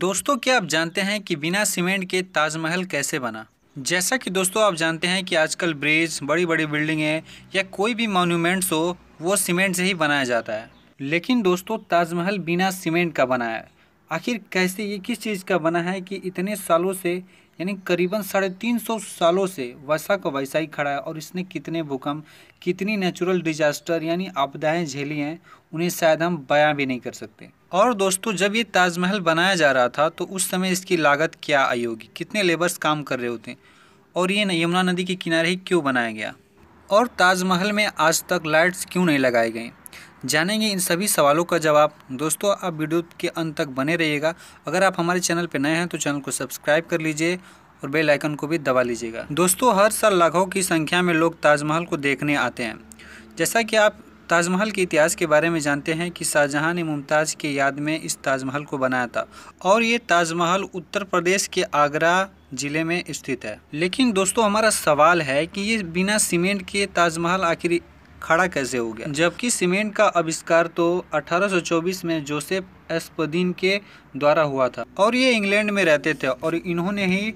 दोस्तों क्या आप जानते हैं कि बिना सीमेंट के ताजमहल कैसे बना जैसा कि दोस्तों आप जानते हैं कि आजकल ब्रिज बड़ी बड़ी बिल्डिंगें या कोई भी मॉन्यूमेंट्स हो वो सीमेंट से ही बनाया जाता है लेकिन दोस्तों ताजमहल बिना सीमेंट का बना है आखिर कैसे ये किस चीज़ का बना है कि इतने सालों से यानी करीबन साढ़े तीन सौ सालों से वैसा का वैसा ही खड़ा है और इसने कितने भूकंप कितनी नेचुरल डिजास्टर यानी आपदाएँ झेली हैं उन्हें शायद हम बयां भी नहीं कर सकते और दोस्तों जब ये ताजमहल बनाया जा रहा था तो उस समय इसकी लागत क्या आई होगी कितने लेबर्स काम कर रहे होते हैं और ये यमुना नदी के किनारे ही क्यों बनाया गया और ताजमहल में आज तक लाइट्स क्यों नहीं लगाए गए जानेंगे इन सभी सवालों का जवाब दोस्तों आप वीडियो के अंत तक बने रहिएगा अगर आप हमारे चैनल पर नए हैं तो चैनल को सब्सक्राइब कर लीजिए और बेल आइकन को भी दबा लीजिएगा दोस्तों हर साल लाखों की संख्या में लोग ताजमहल को देखने आते हैं जैसा कि आप ताजमहल के इतिहास के बारे में जानते हैं कि शाहजहां ने मुमताज़ के याद में इस ताजमहल को बनाया था और ये ताजमहल उत्तर प्रदेश के आगरा ज़िले में स्थित है लेकिन दोस्तों हमारा सवाल है कि ये बिना सीमेंट के ताजमहल आखिर खड़ा कैसे हो गया जबकि सीमेंट का आविष्कार तो 1824 में जोसेफ एस्पदीन के द्वारा हुआ था और ये इंग्लैंड में रहते थे और इन्होंने ही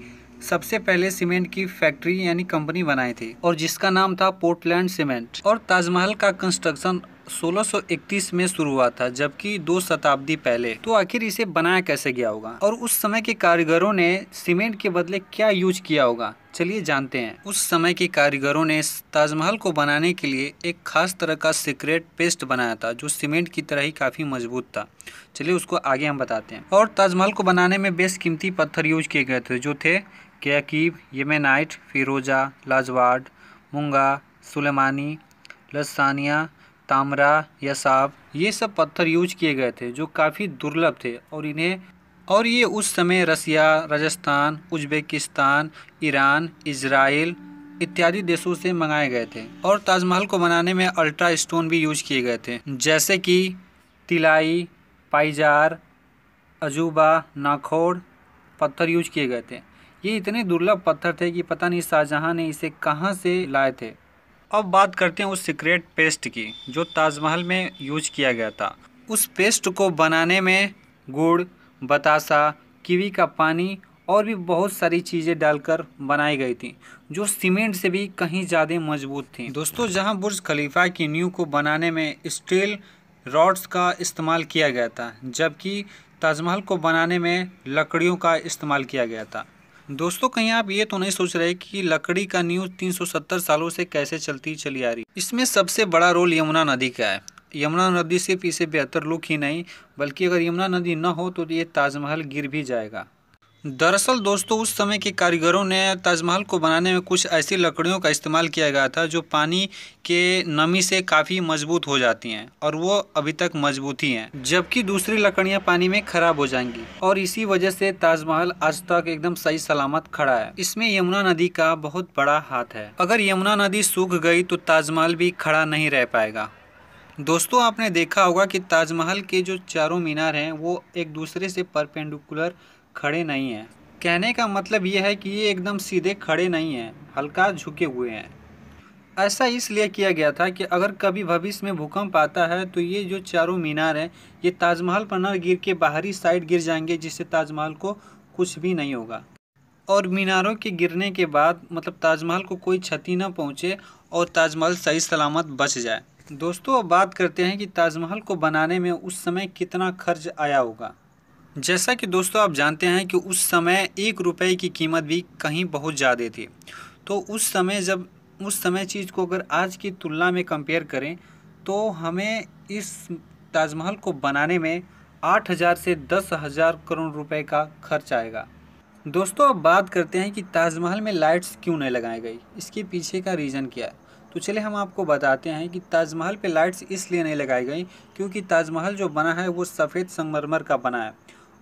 सबसे पहले सीमेंट की फैक्ट्री यानी कंपनी बनाई थी और जिसका नाम था पोर्टलैंड सीमेंट और ताजमहल का कंस्ट्रक्शन 1631 में शुरू हुआ था जबकि दो शताब्दी पहले तो आखिर इसे बनाया कैसे गया होगा और उस समय के कारीगरों ने सीमेंट के बदले क्या यूज किया होगा चलिए जानते हैं उस समय के कारीगरों ने ताजमहल को बनाने के लिए एक खास तरह का सीक्रेट पेस्ट बनाया था जो सीमेंट की तरह ही काफ़ी मजबूत था चलिए उसको आगे हम बताते हैं और ताजमहल को बनाने में कीमती पत्थर यूज किए गए थे जो थे कैकीब येमेनाइट फिरोजा लाजवाड मुंगा सुलेमानी लसानिया तामरा यसाब ये सब पत्थर यूज किए गए थे जो काफ़ी दुर्लभ थे और इन्हें और ये उस समय Russia Rajasthan Uzbekistan Iran Israel इत्यादि देशों से मंगाए गए थे और ताजमहल को बनाने में अल्ट्रा स्टोन भी यूज किए गए थे जैसे कि तिलाई पाइजार अजूबा नाखोड़ पत्थर यूज किए गए थे ये इतने दुर्लभ पत्थर थे कि पता नहीं शाहजहाँ ने इसे कहाँ से लाए थे अब बात करते हैं उस सीक्रेट पेस्ट की जो ताजमहल में यूज किया गया था उस पेस्ट को बनाने में गुड़ बतासा कीवी का पानी और भी बहुत सारी चीज़ें डालकर बनाई गई थी जो सीमेंट से भी कहीं ज़्यादा मजबूत थी दोस्तों जहां बुर्ज खलीफा की नींव को बनाने में स्टील रॉड्स का इस्तेमाल किया गया था जबकि ताजमहल को बनाने में लकड़ियों का इस्तेमाल किया गया था दोस्तों कहीं आप ये तो नहीं सोच रहे कि लकड़ी का न्यूज 370 सालों से कैसे चलती चली आ रही इसमें सबसे बड़ा रोल यमुना नदी का है यमुना नदी सिर्फ इसे बेहतर लुक ही नहीं बल्कि अगर यमुना नदी न हो तो ये ताजमहल गिर भी जाएगा दरअसल दोस्तों उस समय के कारीगरों ने ताजमहल को बनाने में कुछ ऐसी लकड़ियों का इस्तेमाल किया गया था जो पानी के नमी से काफ़ी मजबूत हो जाती हैं और वो अभी तक मजबूत ही हैं जबकि दूसरी लकड़ियां पानी में खराब हो जाएंगी और इसी वजह से ताजमहल आज तक एकदम सही सलामत खड़ा है इसमें यमुना नदी का बहुत बड़ा हाथ है अगर यमुना नदी सूख गई तो ताजमहल भी खड़ा नहीं रह पाएगा दोस्तों आपने देखा होगा कि ताजमहल के जो चारों मीनार हैं वो एक दूसरे से परपेंडिकुलर खड़े नहीं हैं कहने का मतलब यह है कि ये एकदम सीधे खड़े नहीं हैं हल्का झुके हुए हैं ऐसा इसलिए किया गया था कि अगर कभी भविष्य में भूकंप आता है तो ये जो चारों मीनार हैं ये ताजमहल पर न गिर के बाहरी साइड गिर जाएंगे जिससे ताजमहल को कुछ भी नहीं होगा और मीनारों के गिरने के बाद मतलब ताजमहल को कोई क्षति ना पहुँचे और ताजमहल सही सलामत बच जाए दोस्तों अब बात करते हैं कि ताजमहल को बनाने में उस समय कितना खर्च आया होगा जैसा कि दोस्तों आप जानते हैं कि उस समय एक रुपये की कीमत भी कहीं बहुत ज़्यादा थी तो उस समय जब उस समय चीज़ को अगर आज की तुलना में कंपेयर करें तो हमें इस ताजमहल को बनाने में आठ हज़ार से दस हज़ार करोड़ रुपए का खर्च आएगा दोस्तों अब बात करते हैं कि ताजमहल में लाइट्स क्यों नहीं लगाई गई इसके पीछे का रीज़न क्या है तो चलिए हम आपको बताते हैं कि ताजमहल पे लाइट्स इसलिए नहीं लगाई गई क्योंकि ताजमहल जो बना है वो सफ़ेद संगमरमर का बना है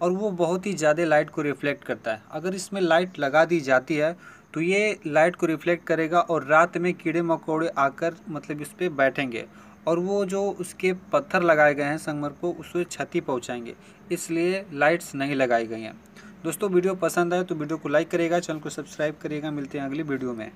और वो बहुत ही ज़्यादा लाइट को रिफ्लेक्ट करता है अगर इसमें लाइट लगा दी जाती है तो ये लाइट को रिफ्लेक्ट करेगा और रात में कीड़े मकोड़े आकर मतलब इस पर बैठेंगे और वो जो उसके पत्थर लगाए गए हैं संगमर को उसे क्षति पहुँचाएंगे इसलिए लाइट्स नहीं लगाई गई हैं दोस्तों वीडियो पसंद आए तो वीडियो को लाइक करेगा चैनल को सब्सक्राइब करेगा मिलते हैं अगली वीडियो में